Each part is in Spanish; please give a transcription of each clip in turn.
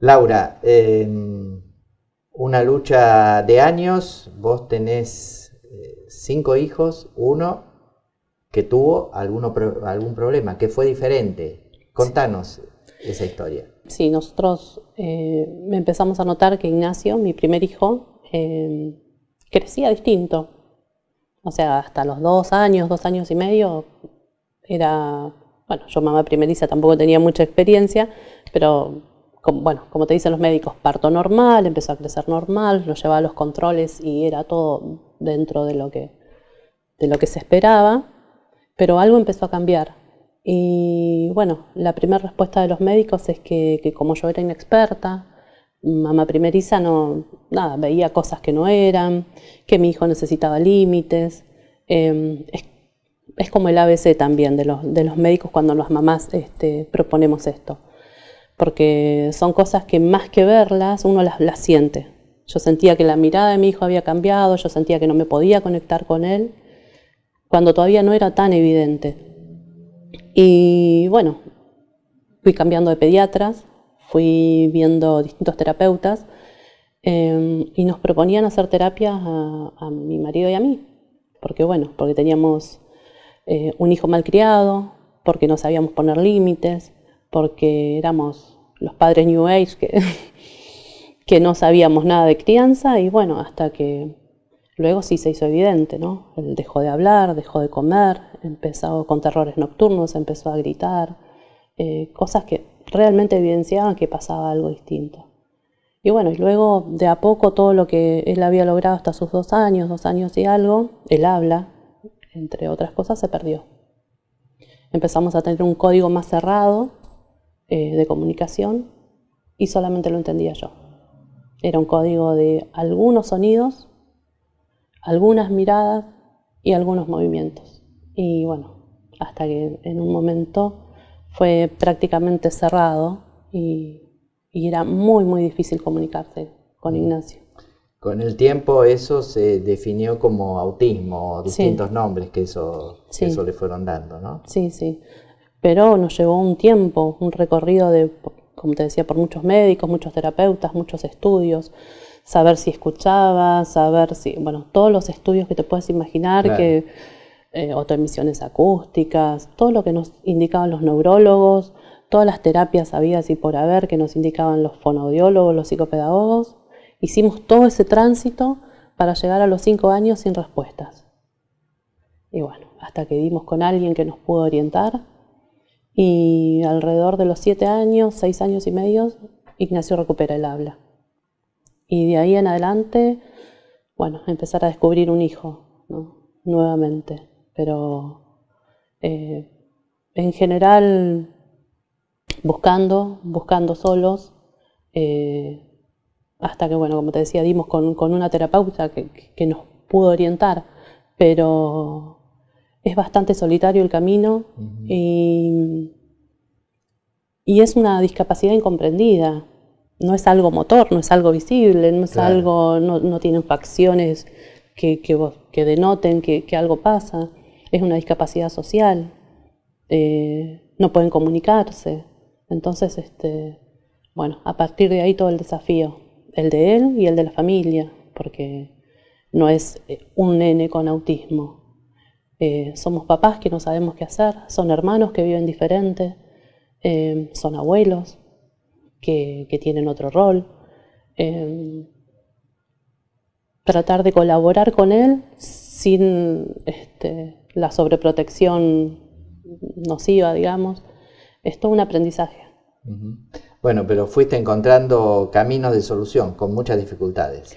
Laura, una lucha de años, vos tenés eh, cinco hijos, uno que tuvo algún problema, que fue diferente. Contanos esa historia. Sí, nosotros eh, empezamos a notar que Ignacio, mi primer hijo, eh, crecía distinto. O sea, hasta los dos años, dos años y medio, era... Bueno, yo mamá primeriza tampoco tenía mucha experiencia, pero bueno, como te dicen los médicos, parto normal, empezó a crecer normal, lo llevaba a los controles y era todo dentro de lo que, de lo que se esperaba, pero algo empezó a cambiar. Y bueno, la primera respuesta de los médicos es que, como yo era inexperta, mamá primeriza no, nada, veía cosas que no eran, que mi hijo necesitaba límites. Em, es, como el ABC también de los, de los médicos cuando las mamás este, proponemos esto. Porque son cosas que más que verlas, uno las, las siente. Yo sentía que la mirada de mi hijo había cambiado, yo sentía que no me podía conectar con él, cuando todavía no era tan evidente. Y bueno, fui cambiando de pediatras, fui viendo distintos terapeutas eh, y nos proponían hacer terapias a, mi marido y a mí, porque bueno, porque teníamos eh, un hijo malcriado, porque no sabíamos poner límites, porque éramos los padres New Age que, que no sabíamos nada de crianza y bueno, hasta que Luego sí se hizo evidente, ¿no? Él dejó de hablar, dejó de comer, empezó con terrores nocturnos, empezó a gritar, eh, cosas que realmente evidenciaban que pasaba algo distinto. Y bueno, y luego de a poco todo lo que él había logrado hasta sus dos años, dos años y algo, el habla, entre otras cosas, se perdió. Empezamos a tener un código más cerrado eh, de comunicación y solamente lo entendía yo. Era un código de algunos sonidos algunas miradas y algunos movimientos. Y bueno, hasta que en un momento fue prácticamente cerrado y, y era muy, muy difícil comunicarse con mm. Ignacio. Con el tiempo eso se definió como autismo, distintos nombres que eso, eso le fueron dando, ¿no? Sí, sí. Pero nos llevó un tiempo, un recorrido de, como te decía, por muchos médicos, muchos terapeutas, muchos estudios saber si escuchaba, saber si, bueno, todos los estudios que te puedas imaginar, que eh, autoemisiones acústicas, todo lo que nos indicaban los neurólogos, todas las terapias habidas y por haber que nos indicaban los fonoaudiólogos, los psicopedagogos. Hicimos todo ese tránsito para llegar a los cinco años sin respuestas. Y bueno, hasta que dimos con alguien que nos pudo orientar. Y alrededor de los siete años, seis años y medio, Ignacio recupera el habla. Y de ahí en adelante, bueno, empezar a descubrir un hijo ¿no? nuevamente. Pero eh, en general, buscando, buscando solos, eh, hasta que, bueno, como te decía, dimos con, una terapeuta que, nos pudo orientar, pero es bastante solitario el camino y, y es una discapacidad incomprendida no es algo motor, no es algo visible, no es algo, no, no, tienen facciones que, denoten que, algo pasa, es una discapacidad social, eh, no pueden comunicarse. Entonces, este, bueno, a partir de ahí todo el desafío, el de él y el de la familia, porque no es eh, un nene con autismo. Eh, somos papás que no sabemos qué hacer, son hermanos que viven diferente, son abuelos, que, tienen otro rol. Em, tratar de colaborar con él sin este, la sobreprotección nociva, digamos. Es todo un aprendizaje. Bueno, pero fuiste encontrando caminos de solución con muchas dificultades.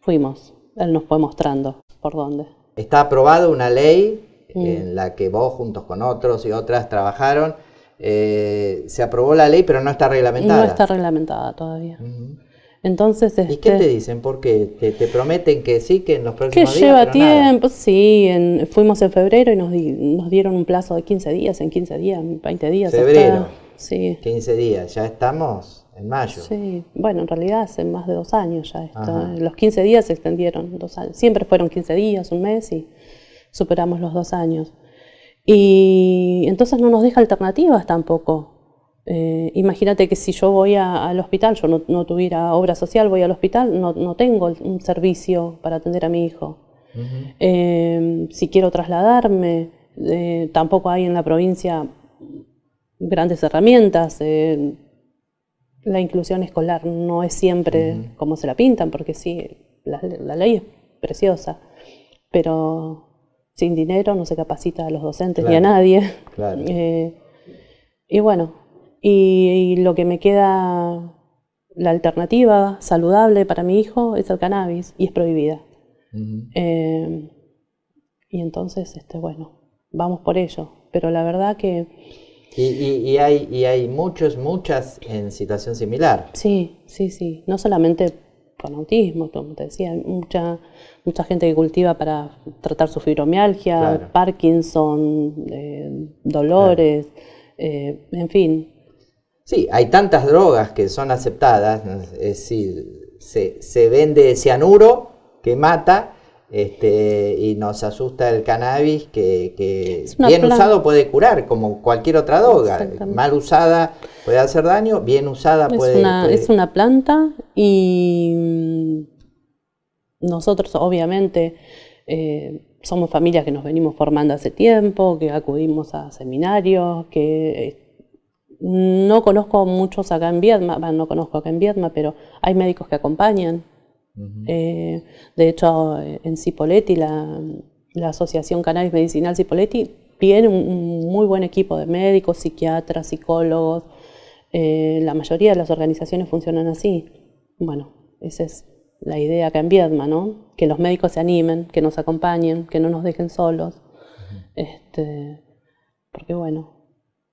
Fuimos, él nos fue mostrando por dónde. Está aprobada una ley mm. en la que vos juntos con otros y otras trabajaron eh, se aprobó la ley, pero no está reglamentada. No está reglamentada todavía. ¿Y qué este te dicen? Porque te, te, prometen que sí, que en los próximos que lleva tiempo, sí. fuimos en febrero y nos, dieron un plazo de 15 días, en 15 días, 20 días. Febrero. Hasta, 15 días, ya estamos en mayo. Sí, bueno, en realidad hace más de dos años ya esto. Eh, los 15 días se extendieron, dos Siempre fueron 15 días, un mes y superamos los dos años. Y entonces no nos deja alternativas tampoco. Eh, imagínate que si yo voy al hospital, yo no, tuviera obra social, voy al hospital, no, tengo un servicio para atender a mi hijo. Em, si quiero trasladarme, eh, tampoco hay en la provincia grandes herramientas. Eh, la inclusión escolar no es siempre como se la pintan, porque sí, la, la ley es preciosa, pero sin dinero, no se capacita a los docentes ni a nadie. Eh, y bueno, y, lo que me queda, la alternativa saludable para mi hijo es el cannabis y es prohibida. Eh, y entonces, este, bueno, vamos por ello. Pero la verdad que... y hay, y hay muchos, muchas en situación similar. Sí, sí, sí. No solamente con autismo, como te decía, mucha, mucha gente que cultiva para tratar su fibromialgia, Parkinson, eh, dolores, eh, en fin. Sí, hay tantas drogas que son aceptadas, es decir, se, se vende cianuro que mata este, y nos asusta el cannabis que, bien usado puede curar como cualquier otra droga. Mal usada puede hacer daño, bien usada es puede, una, Es una planta y mm, nosotros obviamente eh, somos familias que nos venimos formando hace tiempo, que acudimos a seminarios, que... Eh, no conozco muchos acá en Viedma, no conozco acá en Vietnam pero hay médicos que acompañan eh, de hecho, en Cipoletti, la, Asociación Cannabis Medicinal Cipoletti tiene un, muy buen equipo de médicos, psiquiatras, psicólogos. Eh, la mayoría de las organizaciones funcionan así. Bueno, esa es la idea que en Viedma, ¿no? Que los médicos se animen, que nos acompañen, que no nos dejen solos. Este, porque bueno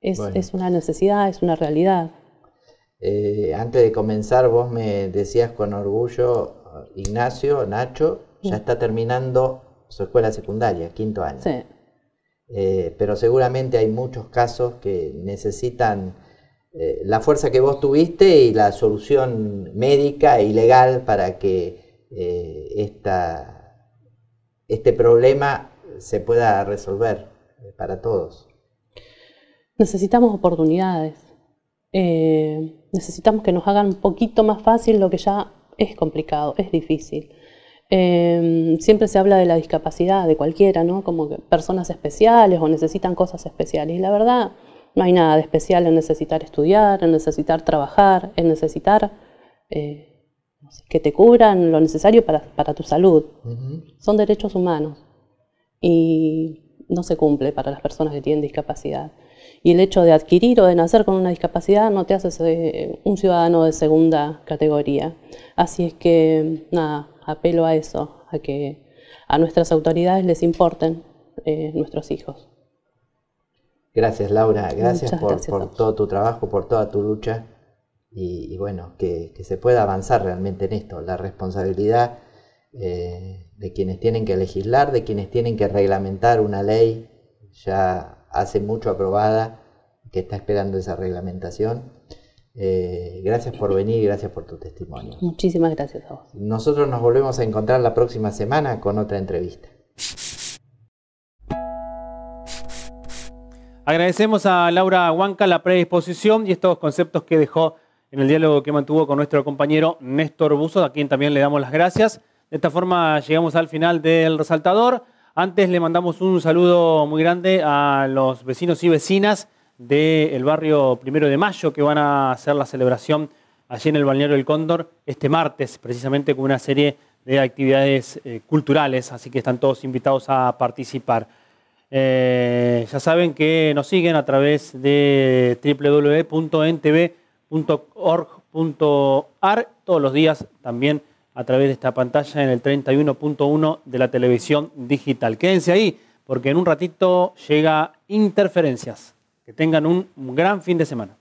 es, una necesidad, es una realidad. Eh, antes de comenzar, vos me decías con orgullo Ignacio, Nacho, ya está terminando su escuela secundaria, quinto año. Eh, pero seguramente hay muchos casos que necesitan eh, la fuerza que vos tuviste y la solución médica y legal para que eh, este problema se pueda resolver para todos. Necesitamos oportunidades. necesitamos que nos hagan un poquito más fácil lo que ya es complicado, es difícil. Em, siempre se habla de la discapacidad de cualquiera, ¿no? Como personas especiales o necesitan cosas especiales. Y la verdad, no hay nada de especial en necesitar estudiar, en necesitar trabajar, en necesitar eh, que te cubran lo necesario para, tu salud. Son derechos humanos y no se cumple para las personas que tienen discapacidad y el hecho de adquirir o de nacer con una discapacidad no te hace eh, un ciudadano de segunda categoría. Así es que, nada, apelo a eso, a que a nuestras autoridades les importen eh, nuestros hijos. Gracias Laura, gracias, por, todo tu trabajo, por toda tu lucha y, bueno, que, se pueda avanzar realmente en esto, la responsabilidad eh, de quienes tienen que legislar, de quienes tienen que reglamentar una ley, ya hace mucho aprobada, que está esperando esa reglamentación. Eh, gracias por venir y gracias por tu testimonio. Muchísimas gracias a vos. Nosotros nos volvemos a encontrar la próxima semana con otra entrevista. Agradecemos a Laura Huanca la predisposición y estos conceptos que dejó en el diálogo que mantuvo con nuestro compañero Néstor Buzo, a quien también le damos las gracias. De esta forma llegamos al final del resaltador. Antes le mandamos un saludo muy grande a los vecinos y vecinas del barrio Primero de Mayo que van a hacer la celebración allí en el Balneario del Cóndor este martes, precisamente con una serie de actividades eh, culturales, así que están todos invitados a participar. Eh, ya saben que nos siguen a través de www.ntv.org.ar todos los días también a través de esta pantalla en el 31.1 de la televisión digital. Quédense ahí porque en un ratito llega Interferencias. Que tengan un gran fin de semana.